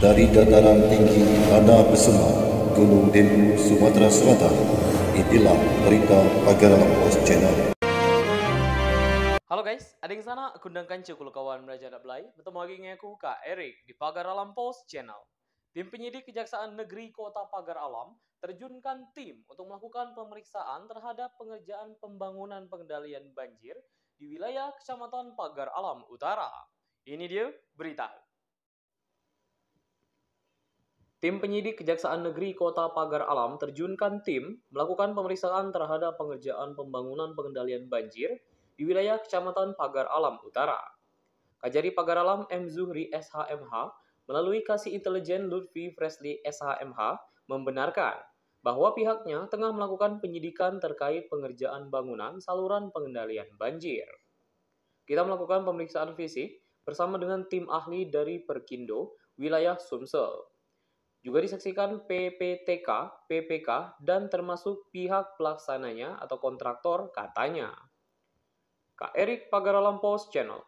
dari dataran tinggi Anda Besema, Gunung Dembu, Sumatera Selatan. Itulah berita Pagar Post Channel. Halo guys, ada yang sana kundang kancu kalau kawan belajar belai. Bertemu lagi dengan aku, Kak Erik di Pagar Post Channel. Tim penyidik Kejaksaan Negeri Kota Pagar Alam terjunkan tim untuk melakukan pemeriksaan terhadap pengerjaan pembangunan pengendalian banjir di wilayah Kecamatan Pagar Alam Utara. Ini dia berita. Tim penyidik Kejaksaan Negeri Kota Pagar Alam terjunkan tim melakukan pemeriksaan terhadap pengerjaan pembangunan pengendalian banjir di wilayah Kecamatan Pagar Alam Utara. Kajari Pagar Alam M. Zuhri SHMH melalui kasih intelijen Lutfi Fresli SHMH membenarkan bahwa pihaknya tengah melakukan penyidikan terkait pengerjaan bangunan saluran pengendalian banjir. Kita melakukan pemeriksaan fisik bersama dengan tim ahli dari Perkindo, wilayah Sumsel, juga disaksikan PPTK, PPK, dan termasuk pihak pelaksananya atau kontraktor katanya. Kak Erik Pagaralampos Channel.